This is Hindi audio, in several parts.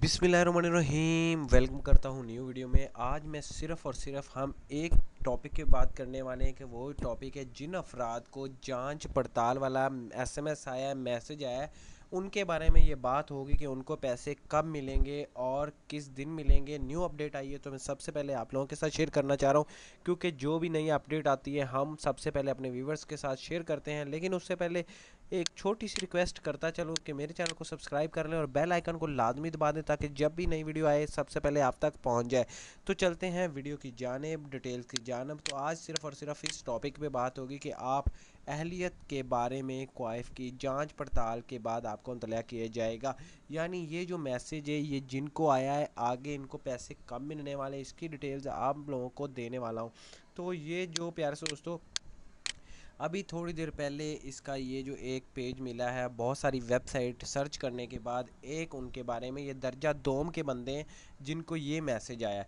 बिसमीम वेलकम करता हूँ न्यू वीडियो में आज मैं सिर्फ़ और सिर्फ हम एक टॉपिक की बात करने वाले हैं कि वो टॉपिक है जिन अफराद को जांच पड़ताल वाला एसएमएस आया मैसेज आया उनके बारे में ये बात होगी कि उनको पैसे कब मिलेंगे और किस दिन मिलेंगे न्यू अपडेट आई है तो मैं सबसे पहले आप लोगों के साथ शेयर करना चाह रहा हूँ क्योंकि जो भी नई अपडेट आती है हम सबसे पहले अपने व्यूवर्स के साथ शेयर करते हैं लेकिन उससे पहले एक छोटी सी रिक्वेस्ट करता चलो कि मेरे चैनल को सब्सक्राइब कर लें और बेल आइकन को लाजमी दबा दें ताकि जब भी नई वीडियो आए सबसे पहले आप तक पहुँच जाए तो चलते हैं वीडियो की जानब डिटेल्स की जानब तो आज सिर्फ़ और सिर्फ इस टॉपिक पर बात होगी कि आप अहलियत के बारे में क्वाइफ की जांच पड़ताल के बाद आपको अंतलिया किया जाएगा यानी ये जो मैसेज है ये जिनको आया है आगे इनको पैसे कम मिलने वाले इसकी डिटेल्स आप लोगों को देने वाला हूँ तो ये जो प्यारे से दोस्तों अभी थोड़ी देर पहले इसका ये जो एक पेज मिला है बहुत सारी वेबसाइट सर्च करने के बाद एक उनके बारे में ये दर्जा दोम के बंदे हैं जिनको ये मैसेज आया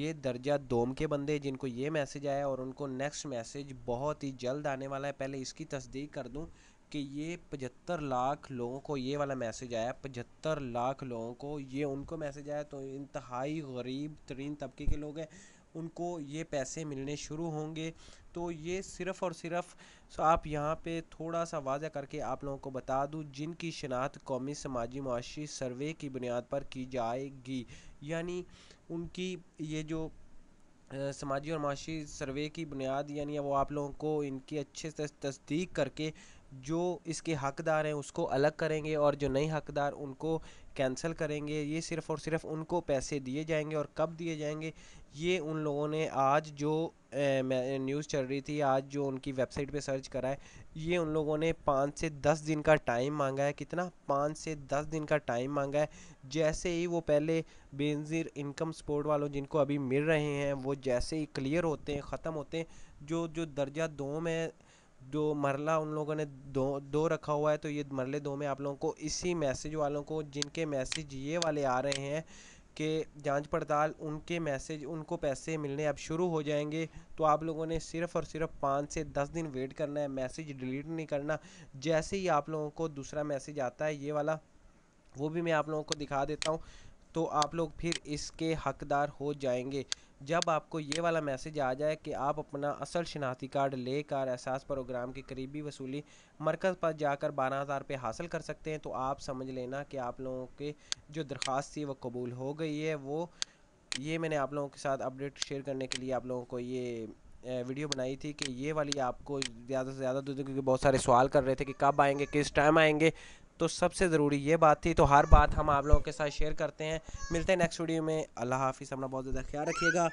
ये दर्जा दोम के बंदे जिनको ये मैसेज आया और उनको नेक्स्ट मैसेज बहुत ही जल्द आने वाला है पहले इसकी तस्दीक कर दूँ कि ये पचहत्तर लाख लोगों को ये वाला मैसेज आया पचहत्तर लाख लोगों को ये उनको मैसेज आया तो इंतहाई गरीब तरीन तबके के लोग हैं उनको ये पैसे मिलने शुरू होंगे तो ये सिर्फ़ और सिर्फ सो आप यहाँ पे थोड़ा सा वाजा करके आप लोगों को बता दूँ जिनकी शनाख्त कौमी समाजी माशी सर्वे की बुनियाद पर की जाएगी यानी उनकी ये जो समाजी और माशी सर्वे की बुनियाद यानी वो आप लोगों को इनकी अच्छे से तस्दीक करके जो इसके हकदार हैं उसको अलग करेंगे और जो नए हकदार उनको कैंसिल करेंगे ये सिर्फ़ और सिर्फ उनको पैसे दिए जाएंगे और कब दिए जाएंगे ये उन लोगों ने आज जो न्यूज़ चल रही थी आज जो उनकी वेबसाइट पे सर्च करा है ये उन लोगों ने पाँच से दस दिन का टाइम मांगा है कितना पाँच से दस दिन का टाइम मांगा है जैसे ही वो पहले बेनजीर इनकम सपोर्ट वालों जिनको अभी मिल रहे हैं वो जैसे ही क्लियर होते हैं ख़त्म होते हैं जो जो दर्जा दो में जो मरला उन लोगों ने दो दो रखा हुआ है तो ये मरले दो में आप लोगों को इसी मैसेज वालों को जिनके मैसेज ये वाले आ रहे हैं कि जांच पड़ताल उनके मैसेज उनको पैसे मिलने अब शुरू हो जाएंगे तो आप लोगों ने सिर्फ़ और सिर्फ पाँच से दस दिन वेट करना है मैसेज डिलीट नहीं करना जैसे ही आप लोगों को दूसरा मैसेज आता है ये वाला वो भी मैं आप लोगों को दिखा देता हूँ तो आप लोग फिर इसके हकदार हो जाएंगे जब आपको ये वाला मैसेज आ जाए कि आप अपना असल शिनाख्ती कार्ड लेकर एहसास प्रोग्राम के करीबी वसूली मरकज़ पर जाकर बारह हज़ार रुपये हासिल कर सकते हैं तो आप समझ लेना कि आप लोगों के जो दरख्वास्त थी वो कबूल हो गई है वो ये मैंने आप लोगों के साथ अपडेट शेयर करने के लिए आप लोगों को ये वीडियो बनाई थी कि ये वाली आपको ज़्यादा से ज़्यादा दूध क्योंकि बहुत सारे सवाल कर रहे थे कि कब आएंगे किस टाइम आएंगे तो सबसे ज़रूरी ये बात थी तो हर बात हम आप लोगों के साथ शेयर करते हैं मिलते हैं नेक्स्ट वीडियो में अल्लाह हाफिज़ अपना बहुत ज़्यादा ख्याल रखिएगा